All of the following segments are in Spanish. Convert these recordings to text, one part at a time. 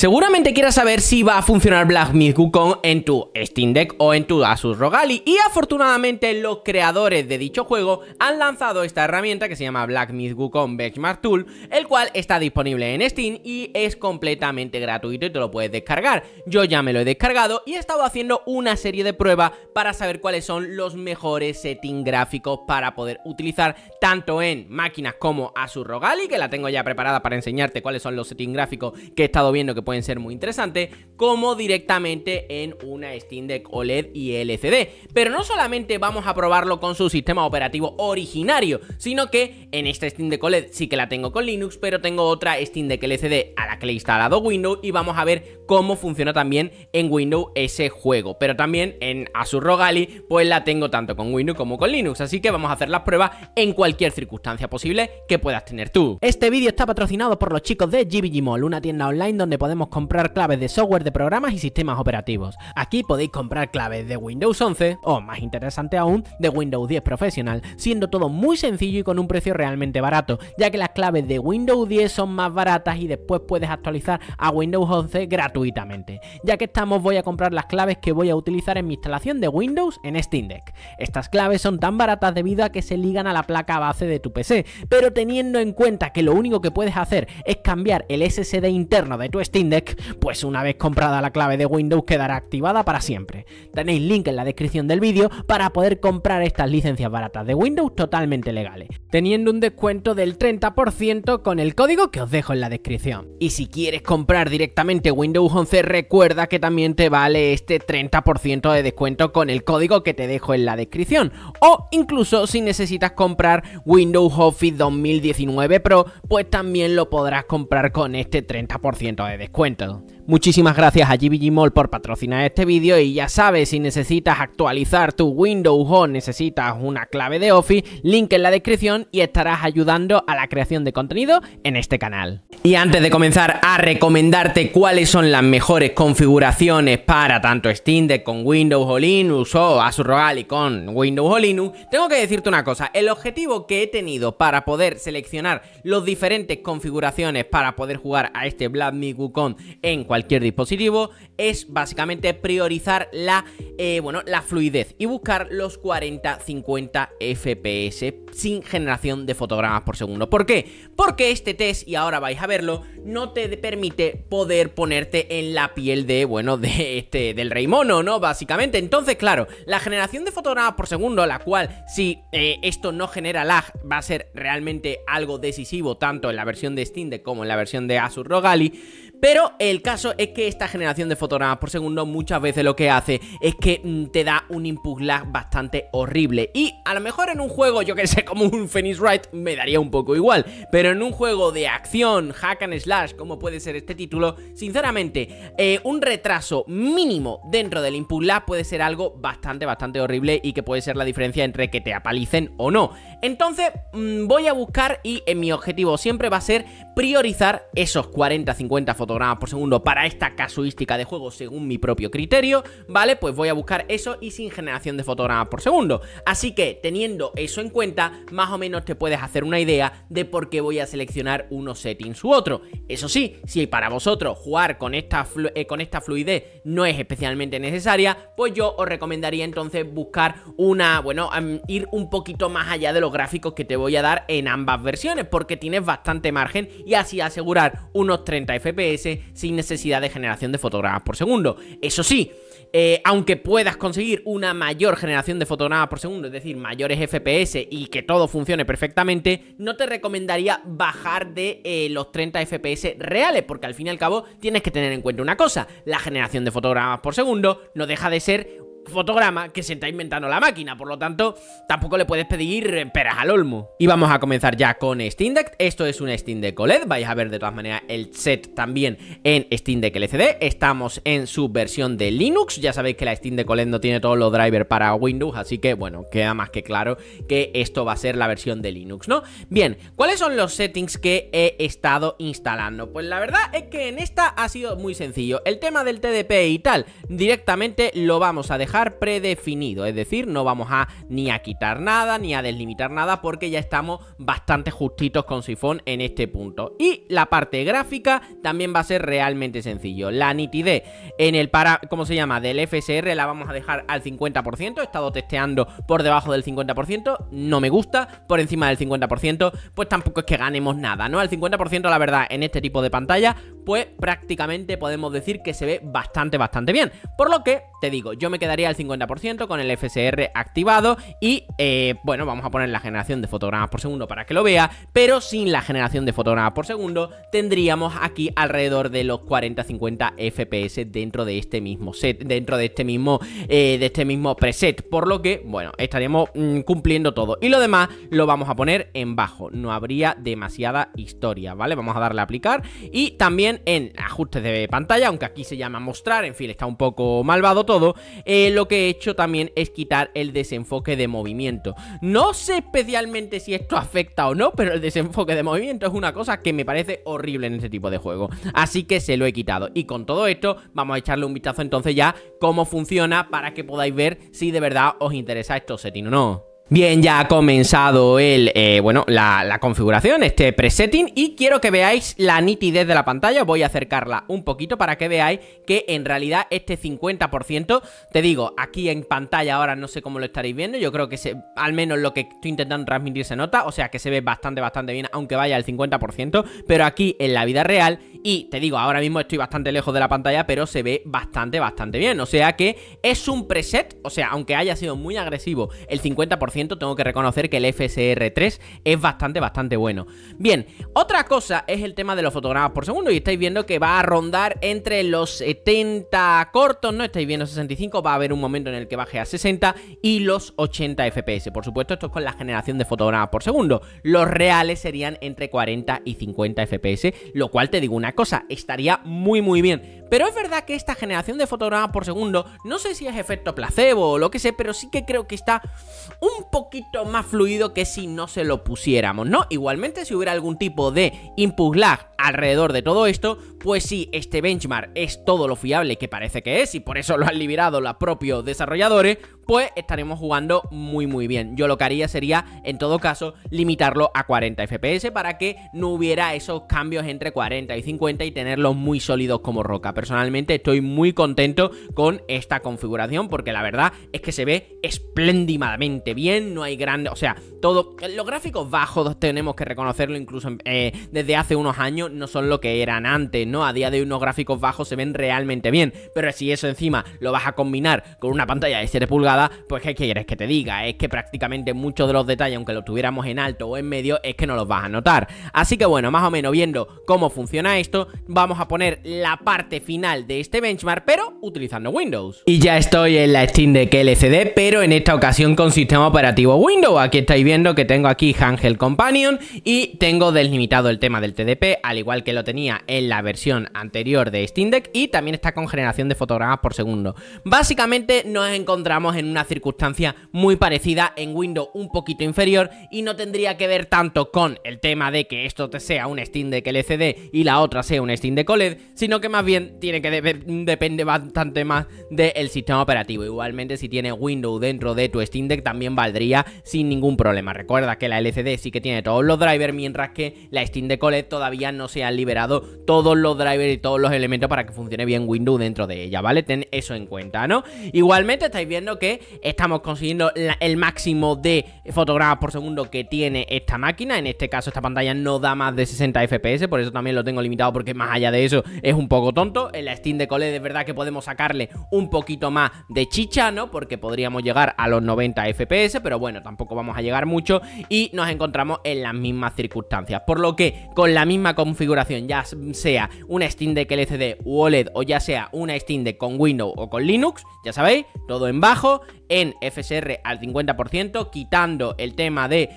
Seguramente quieras saber si va a funcionar Black Myth Wukong en tu Steam Deck o en tu Asus Rogali y afortunadamente los creadores de dicho juego han lanzado esta herramienta que se llama Black Myth Wukong Benchmark Tool, el cual está disponible en Steam y es completamente gratuito y te lo puedes descargar. Yo ya me lo he descargado y he estado haciendo una serie de pruebas para saber cuáles son los mejores settings gráficos para poder utilizar tanto en máquinas como Asus Rogali, que la tengo ya preparada para enseñarte cuáles son los settings gráficos que he estado viendo que pueden ser muy interesantes, como directamente en una Steam Deck OLED y LCD. Pero no solamente vamos a probarlo con su sistema operativo originario, sino que en esta Steam Deck OLED sí que la tengo con Linux, pero tengo otra Steam Deck LCD a la que le he instalado Windows y vamos a ver cómo funciona también en Windows ese juego. Pero también en Azure Rogali, pues la tengo tanto con Windows como con Linux, así que vamos a hacer las pruebas en cualquier circunstancia posible que puedas tener tú. Este vídeo está patrocinado por los chicos de GBG Mall, una tienda online donde podemos comprar claves de software de programas y sistemas operativos. Aquí podéis comprar claves de Windows 11 o, más interesante aún, de Windows 10 Professional, siendo todo muy sencillo y con un precio realmente barato, ya que las claves de Windows 10 son más baratas y después puedes actualizar a Windows 11 gratuitamente. Ya que estamos voy a comprar las claves que voy a utilizar en mi instalación de Windows en Steam Deck. Estas claves son tan baratas debido a que se ligan a la placa base de tu PC, pero teniendo en cuenta que lo único que puedes hacer es cambiar el SSD interno de tu Steam pues una vez comprada la clave de Windows quedará activada para siempre. Tenéis link en la descripción del vídeo para poder comprar estas licencias baratas de Windows totalmente legales, teniendo un descuento del 30% con el código que os dejo en la descripción. Y si quieres comprar directamente Windows 11, recuerda que también te vale este 30% de descuento con el código que te dejo en la descripción. O incluso si necesitas comprar Windows Office 2019 Pro, pues también lo podrás comprar con este 30% de descuento. Cuéntalo. Muchísimas gracias a GBG Mall por patrocinar este vídeo y ya sabes, si necesitas actualizar tu Windows o necesitas una clave de Office, link en la descripción y estarás ayudando a la creación de contenido en este canal. Y antes de comenzar a recomendarte cuáles son las mejores configuraciones para tanto Steam Deck con Windows o Linux o Asus y con Windows o Linux, tengo que decirte una cosa, el objetivo que he tenido para poder seleccionar las diferentes configuraciones para poder jugar a este Black Miku en cualquier cualquier dispositivo es básicamente priorizar la, eh, bueno, la fluidez y buscar los 40-50 FPS sin generación de fotogramas por segundo. ¿Por qué? Porque este test, y ahora vais a verlo, no te permite poder ponerte en la piel de, bueno, de este, del rey mono, ¿no? Básicamente. Entonces, claro, la generación de fotogramas por segundo, la cual, si eh, esto no genera lag, va a ser realmente algo decisivo tanto en la versión de Steam como en la versión de Asus Rogali, pero el caso es que esta generación de fotogramas por segundo muchas veces lo que hace es que mm, te da un input lag bastante horrible. Y a lo mejor en un juego, yo que sé, como un Phoenix Wright, me daría un poco igual. Pero en un juego de acción, hack and slash, como puede ser este título, sinceramente, eh, un retraso mínimo dentro del input lag puede ser algo bastante, bastante horrible y que puede ser la diferencia entre que te apalicen o no. Entonces, mm, voy a buscar y eh, mi objetivo siempre va a ser priorizar esos 40, 50 fotogramas por segundo para esta casuística de juego según mi propio criterio, ¿vale? Pues voy a buscar eso y sin generación de fotogramas por segundo. Así que teniendo eso en cuenta, más o menos te puedes hacer una idea de por qué voy a seleccionar unos settings u otro. Eso sí, si para vosotros jugar con esta, eh, con esta fluidez no es especialmente necesaria, pues yo os recomendaría entonces buscar una, bueno, ir un poquito más allá de los gráficos que te voy a dar en ambas versiones, porque tienes bastante margen y así asegurar unos 30 FPS sin necesidad de generación de fotogramas por segundo. Eso sí, eh, aunque puedas conseguir una mayor generación de fotogramas por segundo, es decir, mayores FPS y que todo funcione perfectamente, no te recomendaría bajar de eh, los 30 FPS reales, porque al fin y al cabo tienes que tener en cuenta una cosa, la generación de fotogramas por segundo no deja de ser fotograma que se está inventando la máquina, por lo tanto tampoco le puedes pedir peras al olmo. Y vamos a comenzar ya con Steam Deck, esto es una Steam Deck OLED, vais a ver de todas maneras el set también en Steam Deck LCD, estamos en su versión de Linux, ya sabéis que la Steam Deck OLED no tiene todos los drivers para Windows, así que bueno, queda más que claro que esto va a ser la versión de Linux, ¿no? Bien, ¿cuáles son los settings que he estado instalando? Pues la verdad es que en esta ha sido muy sencillo, el tema del TDP y tal, directamente lo vamos a dejar predefinido, es decir, no vamos a ni a quitar nada, ni a deslimitar nada, porque ya estamos bastante justitos con Sifón en este punto. Y la parte gráfica también va a ser realmente sencillo. La nitidez en el para, ¿cómo se llama? Del FSR la vamos a dejar al 50%, he estado testeando por debajo del 50%, no me gusta, por encima del 50%, pues tampoco es que ganemos nada, ¿no? Al 50% la verdad, en este tipo de pantalla, pues prácticamente podemos decir que se ve bastante, bastante bien. Por lo que, te digo, yo me quedaría al 50% con el FSR activado y eh, bueno, vamos a poner la generación de fotogramas por segundo para que lo vea, pero sin la generación de fotogramas por segundo tendríamos aquí alrededor de los 40-50 FPS dentro de este mismo set, dentro de este mismo, eh, de este mismo preset, por lo que bueno, estaríamos mm, cumpliendo todo y lo demás lo vamos a poner en bajo, no habría demasiada historia, ¿vale? Vamos a darle a aplicar y también en ajustes de pantalla, aunque aquí se llama mostrar, en fin, está un poco malvado todo, eh, lo que he hecho también es quitar el desenfoque de movimiento. No sé especialmente si esto afecta o no, pero el desenfoque de movimiento es una cosa que me parece horrible en este tipo de juego. Así que se lo he quitado. Y con todo esto, vamos a echarle un vistazo entonces ya cómo funciona para que podáis ver si de verdad os interesa esto settings o no. Bien, ya ha comenzado el, eh, bueno, la, configuración, este presetting y quiero que veáis la nitidez de la pantalla, voy a acercarla un poquito para que veáis que en realidad este 50%, te digo, aquí en pantalla ahora no sé cómo lo estaréis viendo, yo creo que se, al menos lo que estoy intentando transmitir se nota, o sea que se ve bastante, bastante bien, aunque vaya al 50%, pero aquí en la vida real, y te digo, ahora mismo estoy bastante lejos de la pantalla, pero se ve bastante, bastante bien, o sea que es un preset, o sea, aunque haya sido muy agresivo el 50%, tengo que reconocer que el FSR3 es bastante, bastante bueno. Bien, otra cosa es el tema de los fotogramas por segundo y estáis viendo que va a rondar entre los 70 cortos, no estáis viendo 65, va a haber un momento en el que baje a 60 y los 80 FPS. Por supuesto, esto es con la generación de fotogramas por segundo. Los reales serían entre 40 y 50 FPS, lo cual te digo una cosa, estaría muy muy bien. Pero es verdad que esta generación de fotogramas por segundo, no sé si es efecto placebo o lo que sé, pero sí que creo que está un poquito más fluido que si no se lo pusiéramos, ¿no? Igualmente, si hubiera algún tipo de input lag alrededor de todo esto, pues sí, este benchmark es todo lo fiable que parece que es y por eso lo han liberado los propios desarrolladores, pues estaremos jugando muy muy bien. Yo lo que haría sería, en todo caso, limitarlo a 40 FPS para que no hubiera esos cambios entre 40 y 50 y tenerlos muy sólidos como roca. Personalmente estoy muy contento con esta configuración porque la verdad es que se ve espléndidamente bien, no hay grande, o sea, todo, los gráficos bajos tenemos que reconocerlo incluso eh, desde hace unos años no son lo que eran antes, ¿no? A día de hoy unos gráficos bajos se ven realmente bien, pero si eso encima lo vas a combinar con una pantalla de 7 pulgadas, pues ¿qué quieres que te diga? Es que prácticamente muchos de los detalles, aunque los tuviéramos en alto o en medio, es que no los vas a notar. Así que bueno, más o menos viendo cómo funciona esto, vamos a poner la parte final de este benchmark, pero utilizando Windows. Y ya estoy en la Steam Deck LCD pero en esta ocasión con sistema operativo Windows. Aquí estáis viendo que tengo aquí Hangel Companion y tengo delimitado el tema del TDP, al igual que lo tenía en la versión anterior de Steam Deck y también está con generación de fotogramas por segundo. Básicamente nos encontramos en en una circunstancia muy parecida en Windows un poquito inferior y no tendría que ver tanto con el tema de que esto te sea un Steam Deck LCD y la otra sea un Steam Deck OLED, sino que más bien tiene que depende bastante más del sistema operativo. Igualmente si tiene Windows dentro de tu Steam Deck también valdría sin ningún problema. Recuerda que la LCD sí que tiene todos los drivers mientras que la Steam Deck OLED todavía no se han liberado todos los drivers y todos los elementos para que funcione bien Windows dentro de ella, ¿vale? Ten eso en cuenta, ¿no? Igualmente estáis viendo que estamos consiguiendo el máximo de fotogramas por segundo que tiene esta máquina. En este caso esta pantalla no da más de 60 FPS, por eso también lo tengo limitado porque más allá de eso es un poco tonto. En la Steam de Cole es verdad que podemos sacarle un poquito más de chicha, ¿no? Porque podríamos llegar a los 90 FPS, pero bueno, tampoco vamos a llegar mucho y nos encontramos en las mismas circunstancias. Por lo que con la misma configuración, ya sea una Steam Deck LCD u OLED o ya sea una Steam de con Windows o con Linux, ya sabéis, todo en bajo, en FSR al 50%, quitando el tema de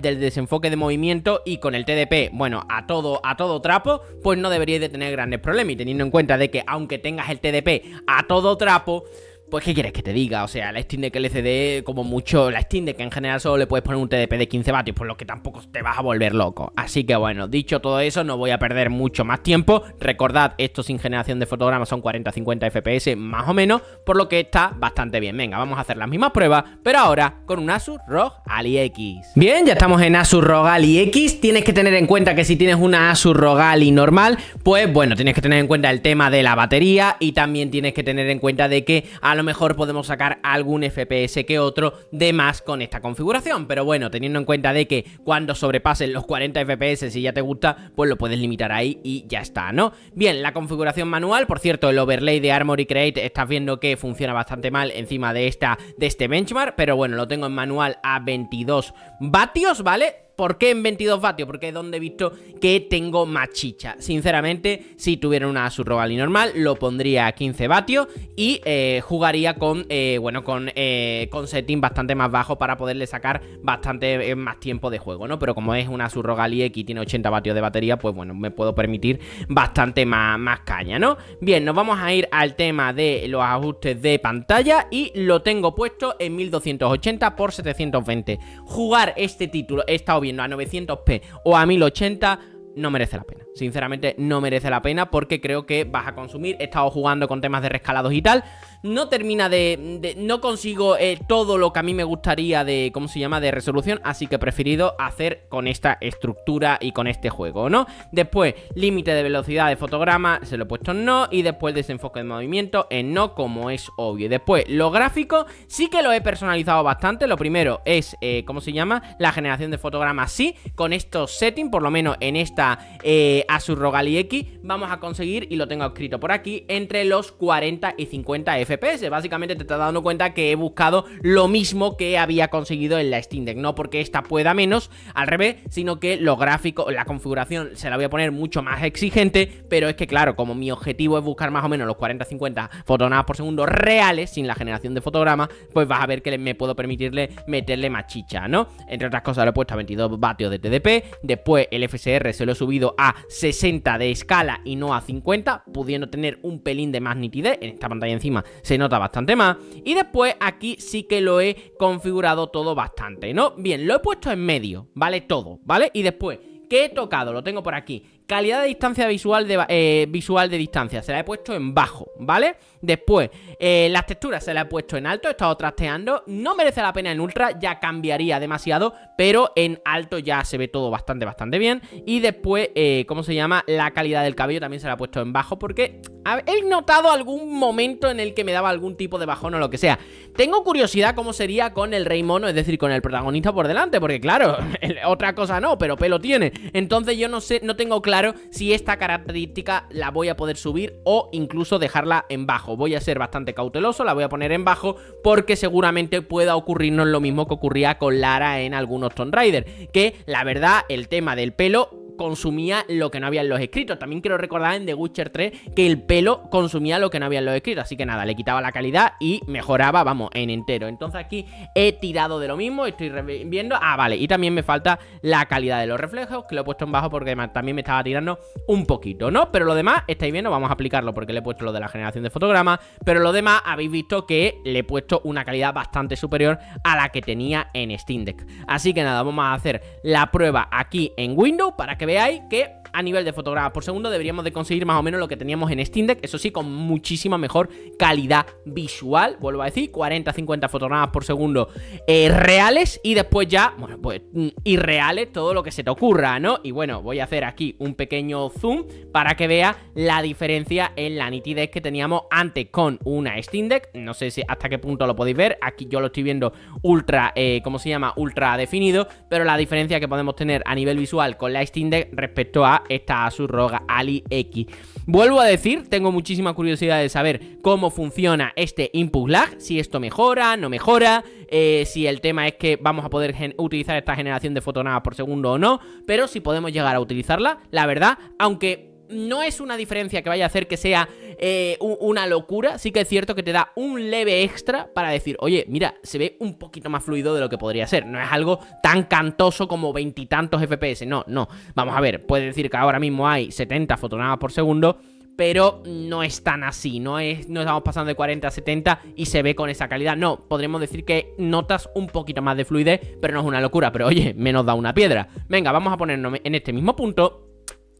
del desenfoque de movimiento y con el TDP, bueno, a todo, a todo trapo, pues no deberíais de tener grandes problemas. Y teniendo en cuenta de que aunque tengas el TDP a todo trapo, pues, ¿qué quieres que te diga? O sea, la Steam Deck LCD, como mucho, la Steam Deck en general solo le puedes poner un TDP de 15 vatios, por lo que tampoco te vas a volver loco. Así que bueno, dicho todo eso, no voy a perder mucho más tiempo. Recordad, esto sin generación de fotogramas son 40-50 FPS más o menos, por lo que está bastante bien. Venga, vamos a hacer las mismas pruebas, pero ahora con un Asus ROG X Bien, ya estamos en Asus ROG X Tienes que tener en cuenta que si tienes una Asus ROG Ali normal, pues bueno, tienes que tener en cuenta el tema de la batería y también tienes que tener en cuenta de que a lo mejor podemos sacar algún FPS que otro de más con esta configuración. Pero bueno, teniendo en cuenta de que cuando sobrepasen los 40 FPS, si ya te gusta, pues lo puedes limitar ahí y ya está, ¿no? Bien, la configuración manual, por cierto, el overlay de Armory Create estás viendo que funciona bastante mal encima de, esta, de este benchmark, pero bueno, lo tengo en manual a 22 vatios, ¿vale? ¿Por qué en 22 vatios? Porque es donde he visto que tengo más chicha. Sinceramente, si tuviera una Surrogali normal, lo pondría a 15 vatios y eh, jugaría con, eh, bueno, con, eh, con setting bastante más bajo para poderle sacar bastante más tiempo de juego, ¿no? Pero como es una Surrogali X y tiene 80 vatios de batería, pues bueno, me puedo permitir bastante más, caña, ¿no? Bien, nos vamos a ir al tema de los ajustes de pantalla y lo tengo puesto en 1280 x 720. Jugar este título esta obviamente viendo a 900p o a 1080, no merece la pena sinceramente no merece la pena porque creo que vas a consumir. He estado jugando con temas de rescalados y tal. No termina de... no consigo eh, todo lo que a mí me gustaría de... ¿Cómo se llama? De resolución. Así que he preferido hacer con esta estructura y con este juego, ¿no? Después, límite de velocidad de fotograma, se lo he puesto en no. Y después, desenfoque de movimiento en no, como es obvio. después, lo gráfico sí que lo he personalizado bastante. Lo primero es, eh, ¿cómo se llama? La generación de fotogramas sí, con estos settings, por lo menos en esta... Eh, a su Rogali X, vamos a conseguir, y lo tengo escrito por aquí, entre los 40 y 50 FPS. Básicamente te estás dando cuenta que he buscado lo mismo que había conseguido en la Steam Deck, no porque esta pueda menos, al revés, sino que los gráficos, la configuración se la voy a poner mucho más exigente, pero es que claro, como mi objetivo es buscar más o menos los 40-50 fotonadas por segundo reales, sin la generación de fotogramas, pues vas a ver que me puedo permitirle meterle más chicha, ¿no? Entre otras cosas lo he puesto a 22 vatios de TDP, después el FSR se lo he subido a 60 de escala y no a 50, pudiendo tener un pelín de más nitidez. En esta pantalla encima se nota bastante más. Y después aquí sí que lo he configurado todo bastante, ¿no? Bien, lo he puesto en medio, ¿vale? Todo, ¿vale? Y después, ¿qué he tocado? Lo tengo por aquí Calidad de distancia visual de, eh, visual de distancia, se la he puesto en bajo, ¿vale? Después, eh, las texturas se la he puesto en alto, he estado trasteando. No merece la pena en ultra, ya cambiaría demasiado, pero en alto ya se ve todo bastante, bastante bien. Y después, eh, ¿cómo se llama? La calidad del cabello también se la he puesto en bajo porque he notado algún momento en el que me daba algún tipo de bajón o lo que sea. Tengo curiosidad cómo sería con el rey mono, es decir, con el protagonista por delante, porque claro, otra cosa no, pero pelo tiene. Entonces yo no sé, no tengo claro si esta característica la voy a poder subir o incluso dejarla en bajo. Voy a ser bastante cauteloso, la voy a poner en bajo porque seguramente pueda ocurrirnos lo mismo que ocurría con Lara en algunos Tomb Raider, que la verdad el tema del pelo consumía lo que no había en los escritos. También quiero recordar en The Witcher 3 que el pelo consumía lo que no había en los escritos. Así que nada, le quitaba la calidad y mejoraba, vamos, en entero. Entonces aquí he tirado de lo mismo, estoy viendo... Ah, vale, y también me falta la calidad de los reflejos, que lo he puesto en bajo porque también me estaba tirando un poquito, ¿no? Pero lo demás, estáis viendo, vamos a aplicarlo porque le he puesto lo de la generación de fotograma, Pero lo demás, habéis visto que le he puesto una calidad bastante superior a la que tenía en Steam Deck. Así que nada, vamos a hacer la prueba aquí en Windows para que veáis que a nivel de fotogramas por segundo deberíamos de conseguir más o menos lo que teníamos en Steam Deck, eso sí, con muchísima mejor calidad visual, vuelvo a decir, 40-50 fotogramas por segundo eh, reales y después ya, bueno, pues mm, irreales todo lo que se te ocurra, ¿no? Y bueno, voy a hacer aquí un pequeño zoom para que vea la diferencia en la nitidez que teníamos antes con una Steam Deck, no sé si hasta qué punto lo podéis ver, aquí yo lo estoy viendo ultra, eh, ¿cómo se llama? Ultra definido, pero la diferencia que podemos tener a nivel visual con la Steam Deck respecto a esta Asus ROG Ali X. Vuelvo a decir, tengo muchísima curiosidad de saber cómo funciona este input lag, si esto mejora, no mejora, eh, si el tema es que vamos a poder utilizar esta generación de fotonadas por segundo o no, pero si podemos llegar a utilizarla, la verdad, aunque no es una diferencia que vaya a hacer que sea eh, una locura. Sí que es cierto que te da un leve extra para decir, oye, mira, se ve un poquito más fluido de lo que podría ser. No es algo tan cantoso como veintitantos FPS. No, no. Vamos a ver, puede decir que ahora mismo hay 70 fotogramas por segundo pero no es tan así, no, es, no estamos pasando de 40 a 70 y se ve con esa calidad, no, podremos decir que notas un poquito más de fluidez, pero no es una locura, pero oye, menos da una piedra. Venga, vamos a ponernos en este mismo punto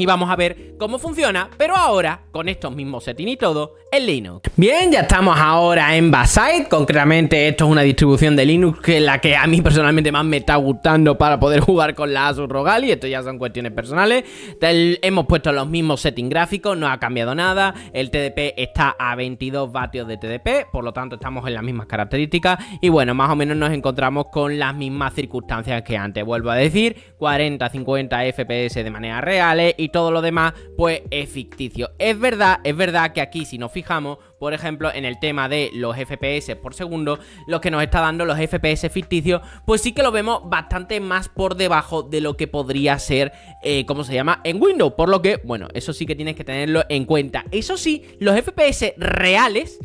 y vamos a ver cómo funciona, pero ahora, con estos mismos settings y todo, en Linux. Bien, ya estamos ahora en Basite. Concretamente, esto es una distribución de Linux que es la que a mí personalmente más me está gustando para poder jugar con la Asus Rogali, Y esto ya son cuestiones personales. hemos puesto los mismos settings gráficos, no ha cambiado nada. El TDP está a 22 vatios de TDP, por lo tanto, estamos en las mismas características. Y bueno, más o menos nos encontramos con las mismas circunstancias que antes. Vuelvo a decir, 40, 50 FPS de manera real y todo lo demás, pues es ficticio. Es verdad, es verdad que aquí, si nos fijamos, fijamos, por ejemplo, en el tema de los FPS por segundo, lo que nos está dando los FPS ficticios, pues sí que lo vemos bastante más por debajo de lo que podría ser, eh, como se llama? En Windows. Por lo que, bueno, eso sí que tienes que tenerlo en cuenta. Eso sí, los FPS reales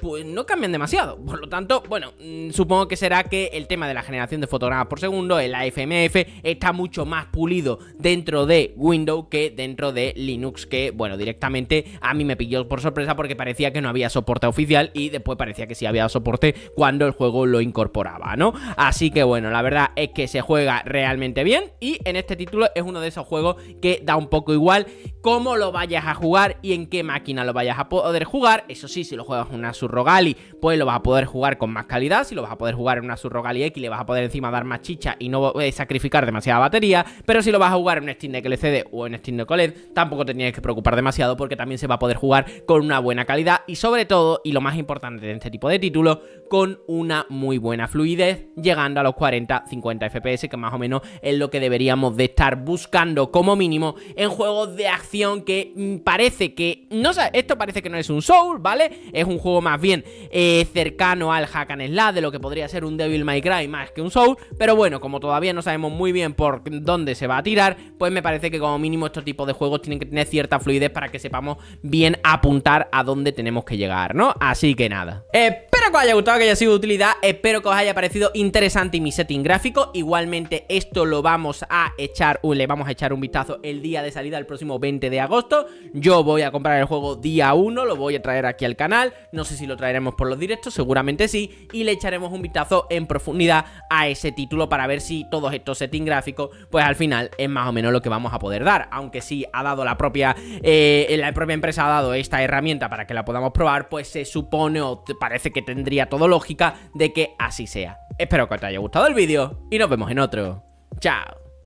pues no cambian demasiado. Por lo tanto, bueno, mm, supongo que será que el tema de la generación de fotogramas por segundo, el AFMF, está mucho más pulido dentro de Windows que dentro de Linux, que bueno, directamente a mí me pilló por sorpresa porque parecía que no había soporte oficial y después parecía que sí había soporte cuando el juego lo incorporaba, ¿no? Así que bueno, la verdad es que se juega realmente bien y en este título es uno de esos juegos que da un poco igual cómo lo vayas a jugar y en qué máquina lo vayas a poder jugar. Eso sí, si lo juegas en una sur rogali, pues lo vas a poder jugar con más calidad, si lo vas a poder jugar en una subrogali X le vas a poder encima dar más chicha y no eh, sacrificar demasiada batería, pero si lo vas a jugar en un Steam Deck LCD o en Steam de e tampoco te que preocupar demasiado porque también se va a poder jugar con una buena calidad y sobre todo, y lo más importante de este tipo de títulos, con una muy buena fluidez, llegando a los 40-50 FPS, que más o menos es lo que deberíamos de estar buscando como mínimo en juegos de acción que mm, parece que, no sé, esto parece que no es un Soul, ¿vale? Es un juego más bien eh, cercano al hack and de lo que podría ser un Devil May Cry más que un Soul, pero bueno, como todavía no sabemos muy bien por dónde se va a tirar, pues me parece que como mínimo estos tipos de juegos tienen que tener cierta fluidez para que sepamos bien apuntar a dónde tenemos que llegar, ¿no? Así que nada. Espero que os haya gustado, que haya sido de utilidad, espero que os haya parecido interesante mi setting gráfico, igualmente esto lo vamos a echar, le vamos a echar un vistazo el día de salida, el próximo 20 de agosto, yo voy a comprar el juego día 1, lo voy a traer aquí al canal, no sé si lo lo traeremos por los directos, seguramente sí, y le echaremos un vistazo en profundidad a ese título para ver si todos estos settings gráficos, pues al final es más o menos lo que vamos a poder dar. Aunque sí ha dado la propia, eh, la propia empresa ha dado esta herramienta para que la podamos probar, pues se supone o parece que tendría todo lógica de que así sea. Espero que os haya gustado el vídeo y nos vemos en otro. Chao.